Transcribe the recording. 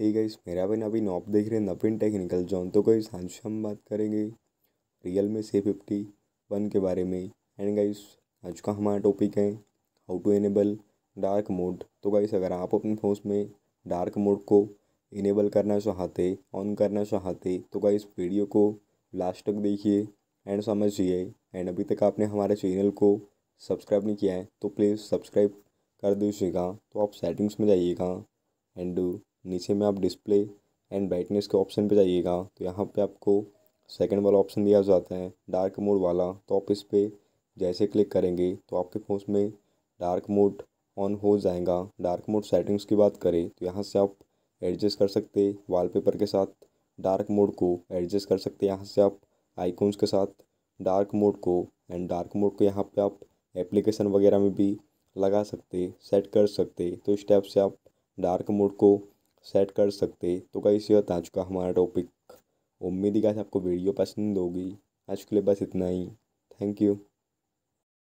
hey guys मेरा भी अभी नॉप देख रहे हैं नपिन टेक्निकल जॉन तो गाइस आज हम बात करेंगे रियल में से फिफ्टी वन के बारे में एंड गाइस आज का हमारा टॉपिक है how to enable dark mode तो गाइस अगर आप अपने फोन में डार्क मोड को इनेबल करना चाहते ऑन करना चाहते तो गाइस वीडियो को लास्ट तक देखिए एंड समझिए एंड अभी तक आपने हमारे चैनल को सब्सक्राइब नहीं किया है तो प्लीज़ सब्सक्राइब कर दीजिएगा तो आप सेटिंग्स में जाइएगा एंड नीचे में आप डिस्प्ले एंड ब्राइटनेस के ऑप्शन पे जाइएगा तो यहाँ पे आपको सेकंड वाला ऑप्शन दिया जाता है डार्क मोड वाला तो आप इस पर जैसे क्लिक करेंगे तो आपके फ़ोन में डार्क मोड ऑन हो जाएगा डार्क मोड सेटिंग्स की बात करें तो यहाँ से आप एडजस्ट कर सकते वॉलपेपर के साथ डार्क मोड को एडजस्ट कर सकते यहाँ से आप आइकॉन्स के साथ डार्क मोड को एंड डार्क मोड को यहाँ पर आप एप्लीकेशन वगैरह में भी लगा सकते सेट कर सकते तो इस टाइप से आप डार्क मोड को सेट कर सकते तो गाइस होता आज चुका हमारा टॉपिक उम्मीद ही गाइस आपको वीडियो पसंद होगी आज के लिए बस इतना ही थैंक यू